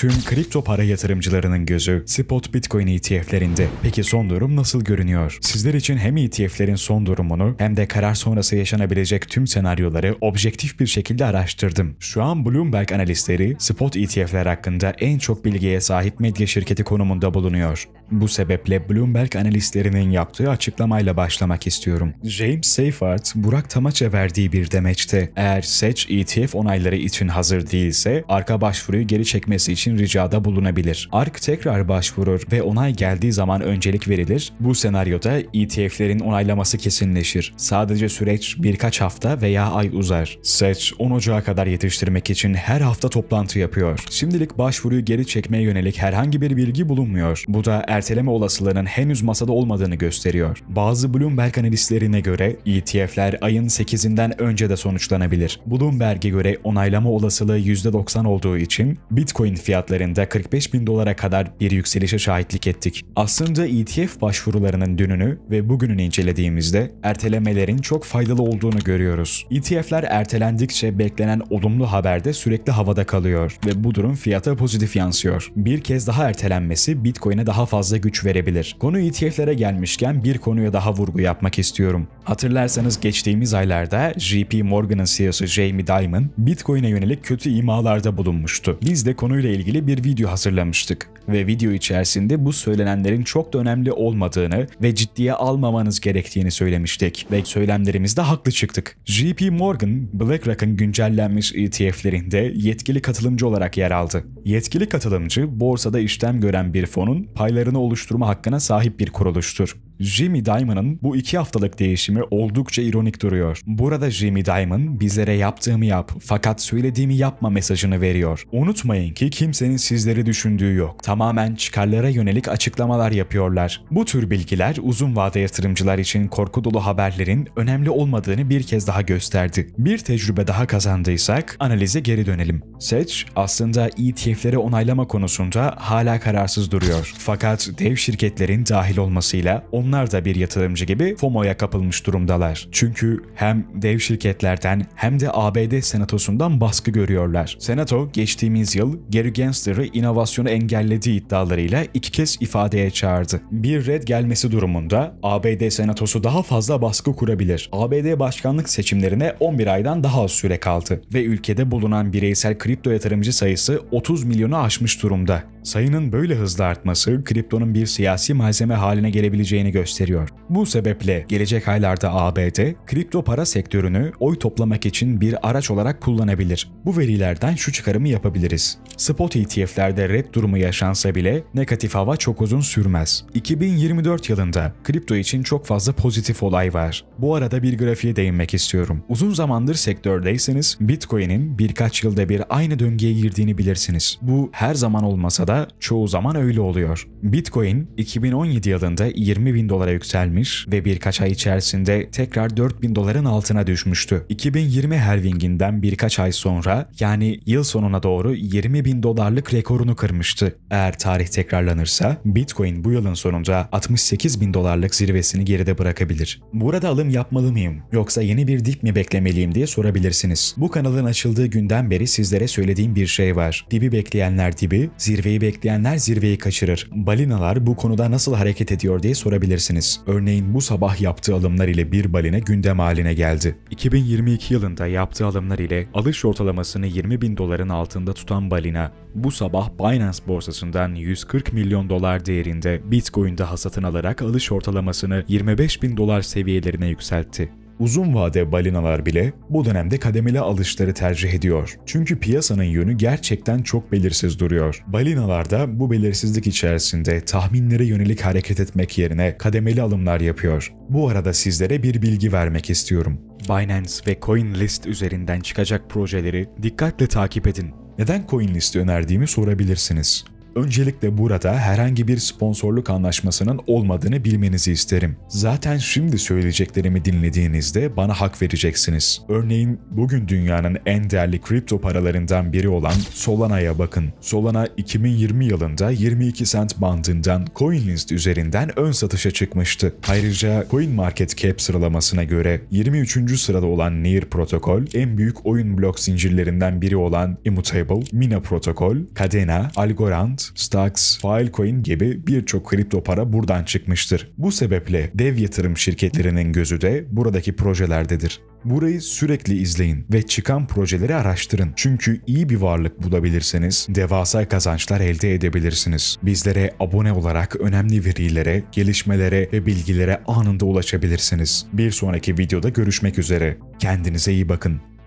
Tüm kripto para yatırımcılarının gözü spot bitcoin ETF'lerinde. Peki son durum nasıl görünüyor? Sizler için hem ETF'lerin son durumunu hem de karar sonrası yaşanabilecek tüm senaryoları objektif bir şekilde araştırdım. Şu an Bloomberg analistleri spot ETF'ler hakkında en çok bilgiye sahip medya şirketi konumunda bulunuyor. Bu sebeple Bloomberg analistlerinin yaptığı açıklamayla başlamak istiyorum. James Seyfart, Burak Tamaç'a verdiği bir demeçte eğer SEC ETF onayları için hazır değilse arka başvuruyu geri çekmesi için ricada bulunabilir. ARK tekrar başvurur ve onay geldiği zaman öncelik verilir. Bu senaryoda ETF'lerin onaylaması kesinleşir. Sadece süreç birkaç hafta veya ay uzar. SEC 10 Ocağı kadar yetiştirmek için her hafta toplantı yapıyor. Şimdilik başvuruyu geri çekmeye yönelik herhangi bir bilgi bulunmuyor. Bu da erteleme olasılığının henüz masada olmadığını gösteriyor. Bazı Bloomberg analistlerine göre ETF'ler ayın 8'inden önce de sonuçlanabilir. Bloomberg'e göre onaylama olasılığı %90 olduğu için Bitcoin fiyatlarında 45 bin dolara kadar bir yükselişe şahitlik ettik. Aslında ETF başvurularının dününü ve bugününü incelediğimizde ertelemelerin çok faydalı olduğunu görüyoruz. ETF'ler ertelendikçe beklenen olumlu haber de sürekli havada kalıyor ve bu durum fiyata pozitif yansıyor. Bir kez daha ertelenmesi Bitcoin'e daha fazla fazla güç verebilir. Konu ETF'lere gelmişken bir konuya daha vurgu yapmak istiyorum. Hatırlarsanız geçtiğimiz aylarda JP Morgan'ın CEO'su Jamie Dimon, Bitcoin'e yönelik kötü imalarda bulunmuştu. Biz de konuyla ilgili bir video hazırlamıştık ve video içerisinde bu söylenenlerin çok da önemli olmadığını ve ciddiye almamanız gerektiğini söylemiştik ve söylemlerimizde haklı çıktık. JP Morgan, BlackRock'ın güncellenmiş ETF'lerinde yetkili katılımcı olarak yer aldı. Yetkili katılımcı, borsada işlem gören bir fonun paylarını değerini oluşturma hakkına sahip bir kuruluştur. Jimmy Diamond'ın bu iki haftalık değişimi oldukça ironik duruyor. Burada Jimmy Diamond bizlere yaptığımı yap fakat söylediğimi yapma mesajını veriyor. Unutmayın ki kimsenin sizleri düşündüğü yok. Tamamen çıkarlara yönelik açıklamalar yapıyorlar. Bu tür bilgiler uzun vade yatırımcılar için korku dolu haberlerin önemli olmadığını bir kez daha gösterdi. Bir tecrübe daha kazandıysak analize geri dönelim. Seç aslında ETF'leri onaylama konusunda hala kararsız duruyor. Fakat dev şirketlerin dahil olmasıyla onlar da bir yatırımcı gibi FOMO'ya kapılmış durumdalar. Çünkü hem dev şirketlerden hem de ABD senatosundan baskı görüyorlar. Senato geçtiğimiz yıl Gary Gensler'ı inovasyonu engellediği iddialarıyla iki kez ifadeye çağırdı. Bir red gelmesi durumunda ABD senatosu daha fazla baskı kurabilir. ABD başkanlık seçimlerine 11 aydan daha az süre kaldı ve ülkede bulunan bireysel kripto yatırımcı sayısı 30 milyonu aşmış durumda. Sayının böyle hızlı artması kriptonun bir siyasi malzeme haline gelebileceğini gösteriyor. Bu sebeple gelecek aylarda ABD kripto para sektörünü oy toplamak için bir araç olarak kullanabilir. Bu verilerden şu çıkarımı yapabiliriz. Spot ETF'lerde red durumu yaşansa bile negatif hava çok uzun sürmez. 2024 yılında kripto için çok fazla pozitif olay var. Bu arada bir grafiğe değinmek istiyorum. Uzun zamandır sektördeyseniz Bitcoin'in birkaç yılda bir aynı döngüye girdiğini bilirsiniz. Bu her zaman olmasa da çoğu zaman öyle oluyor. Bitcoin 2017 yılında 20 bin dolara yükselmiş ve birkaç ay içerisinde tekrar 4 bin doların altına düşmüştü. 2020 halvinginden birkaç ay sonra yani yıl sonuna doğru 20 bin dolarlık rekorunu kırmıştı. Eğer tarih tekrarlanırsa Bitcoin bu yılın sonunda 68 bin dolarlık zirvesini geride bırakabilir. Burada alım yapmalı mıyım yoksa yeni bir dip mi beklemeliyim diye sorabilirsiniz. Bu kanalın açıldığı günden beri sizlere söylediğim bir şey var. Dibi bekleyenler dibi, zirveyi bekleyenler bekleyenler zirveyi kaçırır. Balinalar bu konuda nasıl hareket ediyor diye sorabilirsiniz. Örneğin bu sabah yaptığı alımlar ile bir balina gündem haline geldi. 2022 yılında yaptığı alımlar ile alış ortalamasını 20 bin doların altında tutan balina bu sabah Binance borsasından 140 milyon dolar değerinde Bitcoin'de hasatın alarak alış ortalamasını 25 bin dolar seviyelerine yükseltti. Uzun vade balinalar bile bu dönemde kademeli alışları tercih ediyor. Çünkü piyasanın yönü gerçekten çok belirsiz duruyor. Balinalar da bu belirsizlik içerisinde tahminlere yönelik hareket etmek yerine kademeli alımlar yapıyor. Bu arada sizlere bir bilgi vermek istiyorum. Binance ve CoinList üzerinden çıkacak projeleri dikkatle takip edin. Neden CoinList'i önerdiğimi sorabilirsiniz. Öncelikle burada herhangi bir sponsorluk anlaşmasının olmadığını bilmenizi isterim. Zaten şimdi söyleyeceklerimi dinlediğinizde bana hak vereceksiniz. Örneğin bugün dünyanın en değerli kripto paralarından biri olan Solana'ya bakın. Solana 2020 yılında 22 cent bandından CoinList üzerinden ön satışa çıkmıştı. Ayrıca CoinMarketCap sıralamasına göre 23. sırada olan Near protokol, en büyük oyun blok zincirlerinden biri olan Immutable, Mina protokol, Cadena, Algorand, Bitrex, Filecoin gibi birçok kripto para buradan çıkmıştır. Bu sebeple dev yatırım şirketlerinin gözü de buradaki projelerdedir. Burayı sürekli izleyin ve çıkan projeleri araştırın. Çünkü iyi bir varlık bulabilirseniz devasa kazançlar elde edebilirsiniz. Bizlere abone olarak önemli verilere, gelişmelere ve bilgilere anında ulaşabilirsiniz. Bir sonraki videoda görüşmek üzere. Kendinize iyi bakın.